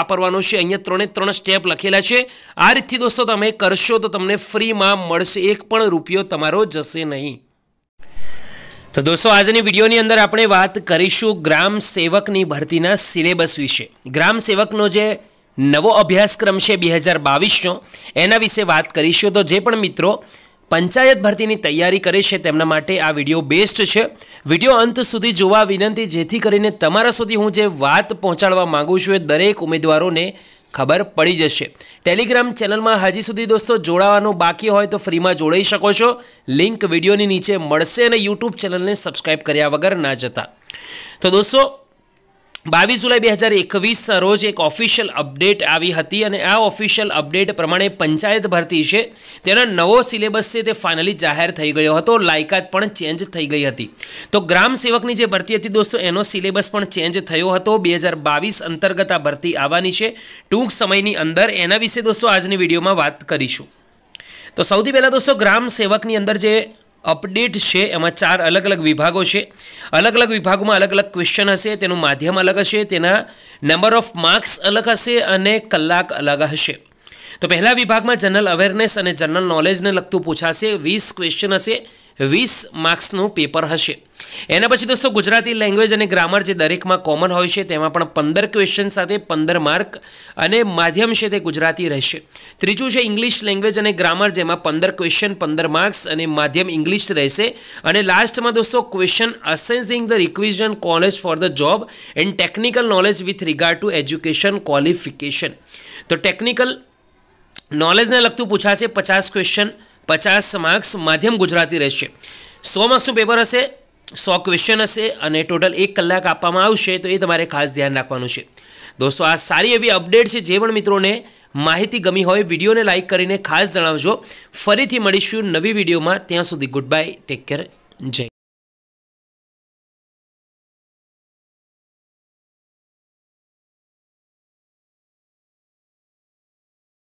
વાપરવાનો છે અહીંયા ત્રણે ત્રણ સ્ટેપ લખેલા છે આ રીતથી દોસ્તો તમે કરશો તો તમને ફ્રીમાં મળશે એક પણ રૂપિયો તમારો જશે નહીં તો દોસ્તો આજની વિડીયોની અંદર આપણે વાત કરીશું ગ્રામ સેવકની ભરતીના સિલેબસ વિશે ગ્રામ સેવકનો જે નવો અભ્યાસક્રમ છે બે હજાર બાવીસનો એના વિશે વાત કરીશું તો જે પણ મિત્રો પંચાયત ભરતીની તૈયારી કરે છે તેમના માટે આ વિડીયો બેસ્ટ છે વિડીયો અંત સુધી જોવા વિનંતી જેથી કરીને તમારા સુધી હું જે વાત પહોંચાડવા માગું છું એ દરેક ઉમેદવારોને ખબર પડી જશે ટેલિગ્રામ ચેનલમાં હજી સુધી દોસ્તો જોડાવાનું બાકી હોય તો ફ્રીમાં જોડાઈ શકો છો લિંક વિડીયોની નીચે મળશે અને યુટ્યુબ ચેનલને સબસ્ક્રાઈબ કર્યા વગર ના જતા તો દોસ્તો બાવીસ જુલાઈ બે હજાર એકવીસના રોજ એક ઓફિશિયલ અપડેટ આવી હતી અને આ ઓફિશિયલ અપડેટ પ્રમાણે પંચાયત ભરતી છે તેના નવો સિલેબસ છે તે ફાઇનલી જાહેર થઈ ગયો હતો લાયકાત પણ ચેન્જ થઈ ગઈ હતી તો ગ્રામ સેવકની જે ભરતી હતી દોસ્તો એનો સિલેબસ પણ ચેન્જ થયો હતો બે હજાર બાવીસ અંતર્ગત આ ભરતી આવવાની છે ટૂંક સમયની અંદર એના વિશે દોસ્તો આજની વિડીયોમાં વાત કરીશું તો સૌથી પહેલાં દોસ્તો ગ્રામ સેવકની અંદર જે અપડેટ છે એમાં ચાર અલગ અલગ વિભાગો છે અલગ અલગ વિભાગોમાં અલગ અલગ ક્વેશ્ચન હશે તેનું માધ્યમ અલગ હશે તેના નંબર ઓફ માર્ક્સ અલગ હશે અને કલાક અલગ હશે તો પહેલા વિભાગમાં જનરલ અવેરનેસ અને જનરલ નોલેજને લગતું પૂછાશે વીસ ક્વેશ્ચન હશે વીસ માર્ક્સનું પેપર હશે એના પછી દોસ્તો ગુજરાતી લેંગ્વેજ અને ગ્રામર જે દરેકમાં કોમન હોય છે તેમાં પણ પંદર ક્વેશ્ચન સાથે પંદર માર્ક અને માધ્યમ છે તે ગુજરાતી રહેશે ત્રીજું છે ઇંગ્લિશ લેંગ્વેજ અને ગ્રામર જેમાં પંદર ક્વેશ્ચન પંદર માર્ક્સ અને માધ્યમ ઇંગ્લિશ રહેશે અને લાસ્ટમાં દોસ્તો question assessing the requisition college for the job and technical knowledge with regard to education qualification તો ટેકનિકલ નોલેજને લગતું પૂછાશે પચાસ ક્વેશ્ચન પચાસ માર્ક્સ માધ્યમ ગુજરાતી રહેશે સો માર્ક્સનું પેપર હશે સો ક્વેશ્ચન હશે અને ટોટલ એક કલાક આપવામાં આવશે તો એ તમારે ખાસ ધ્યાન રાખવાનું છે દોસ્તો આ સારી એવી અપડેટ છે જે પણ મિત્રોને માહિતી ગમી હોય વિડીયોને લાઇક કરીને ખાસ જણાવજો ફરીથી મળીશું નવી વિડીયોમાં ત્યાં સુધી ગુડ બાય ટેક કેર જય